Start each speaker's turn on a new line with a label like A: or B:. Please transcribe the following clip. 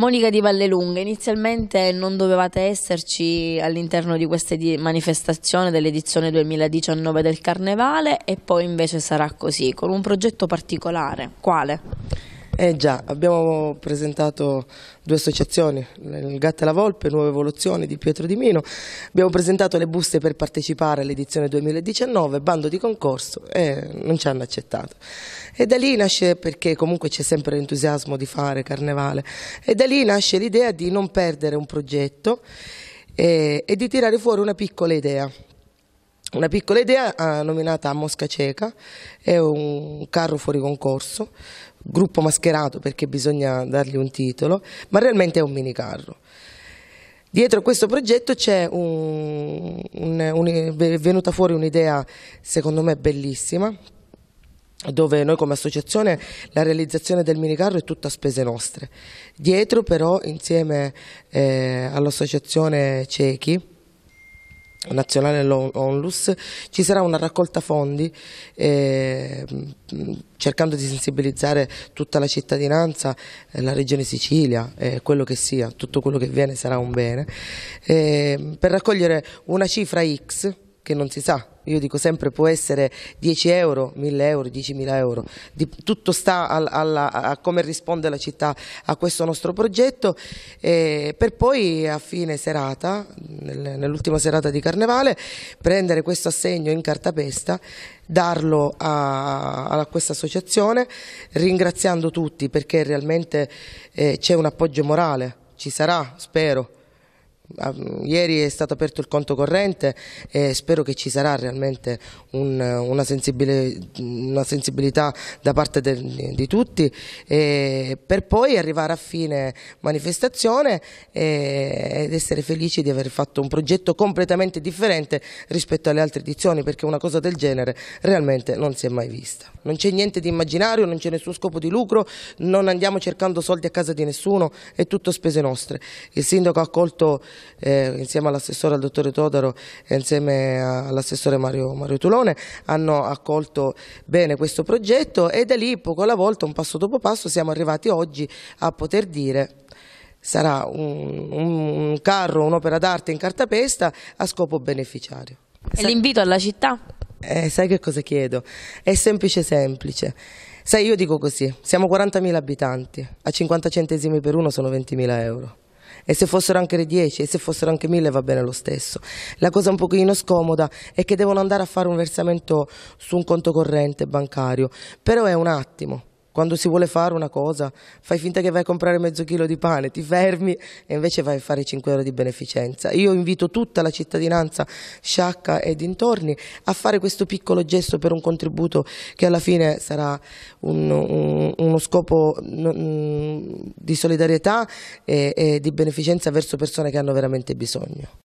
A: Monica di Vallelunga, inizialmente non dovevate esserci all'interno di questa manifestazione dell'edizione 2019 del Carnevale e poi invece sarà così, con un progetto particolare. Quale? Eh già, abbiamo presentato due associazioni, il Gatta e la Volpe, Nuove Evoluzioni di Pietro Di Mino, abbiamo presentato le buste per partecipare all'edizione 2019, bando di concorso e non ci hanno accettato. E da lì nasce, perché comunque c'è sempre l'entusiasmo di fare carnevale, e da lì nasce l'idea di non perdere un progetto e, eh, e di tirare fuori una piccola idea. Una piccola idea eh, nominata Mosca Cieca, è un carro fuori concorso, gruppo mascherato perché bisogna dargli un titolo, ma realmente è un mini carro. Dietro a questo progetto c'è un, un, un, è venuta fuori un'idea secondo me bellissima, dove noi come associazione la realizzazione del minicarro è tutta a spese nostre. Dietro però insieme eh, all'associazione Ciechi nazionale Onlus, ci sarà una raccolta fondi eh, cercando di sensibilizzare tutta la cittadinanza, eh, la regione Sicilia, eh, quello che sia, tutto quello che viene sarà un bene, ehm, per raccogliere una cifra X che non si sa io dico sempre può essere 10 euro, 1000 euro, 10.000 euro, Di, tutto sta al, alla, a come risponde la città a questo nostro progetto eh, per poi a fine serata, nel, nell'ultima serata di Carnevale, prendere questo assegno in cartapesta darlo a, a, questa associazione ringraziando tutti perché realmente eh, c'è un appoggio morale, ci sarà spero Ah, ieri è stato aperto il conto corrente e spero che ci sarà realmente un, una, una, sensibilità da parte de, di tutti per poi arrivare a fine manifestazione e, ed essere felici di aver fatto un progetto completamente differente rispetto alle altre edizioni perché una cosa del genere realmente non si è mai vista. Non c'è niente di immaginario, non c'è nessun scopo di lucro, non andiamo cercando soldi a casa di nessuno, è tutto spese nostre. Il sindaco ha accolto eh, insieme all'assessore al dottore Todaro e insieme all'assessore Mario, Mario, Tulone hanno accolto bene questo progetto e da lì poco alla volta, un passo dopo passo, siamo arrivati oggi a poter dire sarà un, un carro, un'opera d'arte in cartapesta a scopo beneficiario. E l'invito alla città? Eh, sai che cosa chiedo? È semplice semplice. Sai, io dico così, siamo 40.000 abitanti, a 50 centesimi per uno sono 20.000 euro e se fossero anche le 10 e se fossero anche 1000 va bene lo stesso. La cosa un pochino scomoda è che devono andare a fare un versamento su un conto corrente bancario, però è un attimo quando si vuole fare una cosa, fai finta che vai a comprare mezzo chilo di pane, ti fermi e invece vai a fare 5 ore di beneficenza. Io invito tutta la cittadinanza sciacca e dintorni a fare questo piccolo gesto per un contributo che alla fine sarà un, un, uno scopo mm, di solidarietà e, e di beneficenza verso persone che hanno veramente bisogno.